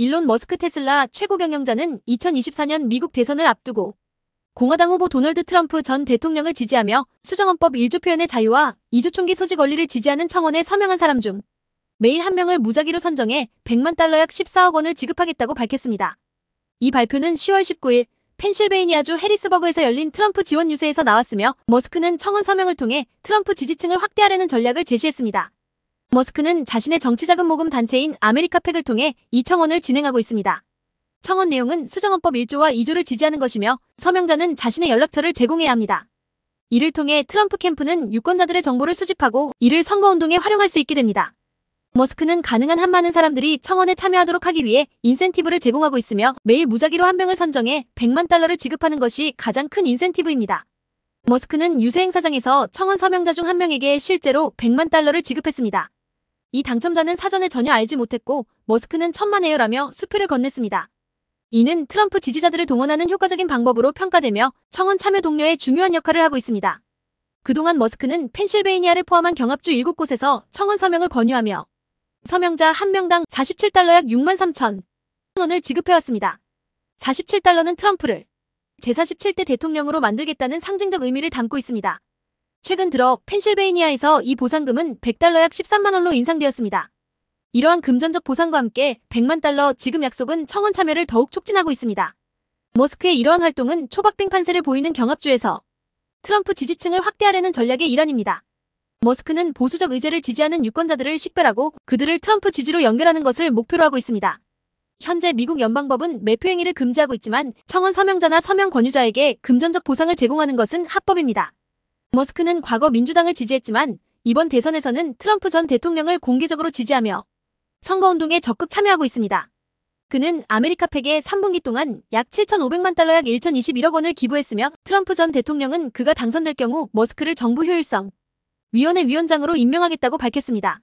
일론 머스크 테슬라 최고 경영자는 2024년 미국 대선을 앞두고 공화당 후보 도널드 트럼프 전 대통령을 지지하며 수정헌법 1조 표현의 자유와 2조 총기 소지 권리를 지지하는 청원에 서명한 사람 중 매일 한 명을 무작위로 선정해 100만 달러 약 14억 원을 지급하겠다고 밝혔습니다. 이 발표는 10월 19일 펜실베이니아주 해리스버그에서 열린 트럼프 지원 유세에서 나왔으며 머스크는 청원 서명을 통해 트럼프 지지층을 확대하려는 전략을 제시했습니다. 머스크는 자신의 정치자금 모금 단체인 아메리카팩을 통해 이 청원을 진행하고 있습니다. 청원 내용은 수정헌법 1조와 2조를 지지하는 것이며 서명자는 자신의 연락처를 제공해야 합니다. 이를 통해 트럼프 캠프는 유권자들의 정보를 수집하고 이를 선거운동에 활용할 수 있게 됩니다. 머스크는 가능한 한 많은 사람들이 청원에 참여하도록 하기 위해 인센티브를 제공하고 있으며 매일 무작위로 한 명을 선정해 100만 달러를 지급하는 것이 가장 큰 인센티브입니다. 머스크는 유세 행사장에서 청원 서명자 중 한 명에게 실제로 100만 달러를 지급했습니다. 이 당첨자는 사전에 전혀 알지 못했고 머스크는 천만에요라며 수표를 건넸습니다. 이는 트럼프 지지자들을 동원하는 효과적인 방법으로 평가되며 청원 참여 동료의 중요한 역할을 하고 있습니다. 그동안 머스크는 펜실베이니아를 포함한 경합주 7곳에서 청원 서명을 권유하며 서명자 1명당 47달러 약 6만 3천 원을 지급해왔습니다. 47달러는 트럼프를 제47대 대통령으로 만들겠다는 상징적 의미를 담고 있습니다. 최근 들어 펜실베이니아에서 이 보상금은 100달러 약 13만원로 인상되었습니다. 이러한 금전적 보상과 함께 100만 달러 지급 약속은 청원 참여를 더욱 촉진하고 있습니다. 머스크의 이러한 활동은 초박빙 판세를 보이는 경합주에서 트럼프 지지층을 확대하려는 전략의 일환입니다. 머스크는 보수적 의제를 지지하는 유권자들을 식별하고 그들을 트럼프 지지로 연결하는 것을 목표로 하고 있습니다. 현재 미국 연방법은 매표 행위를 금지하고 있지만 청원 서명자나 서명 권유자에게 금전적 보상을 제공하는 것은 합법입니다. 머스크는 과거 민주당을 지지했지만 이번 대선에서는 트럼프 전 대통령을 공개적으로 지지하며 선거운동에 적극 참여하고 있습니다. 그는 아메리카팩에 3분기 동안 약 7,500만 달러 약 1,021억 원을 기부했으며 트럼프 전 대통령은 그가 당선될 경우 머스크를 정부 효율성 위원회 위원장으로 임명하겠다고 밝혔습니다.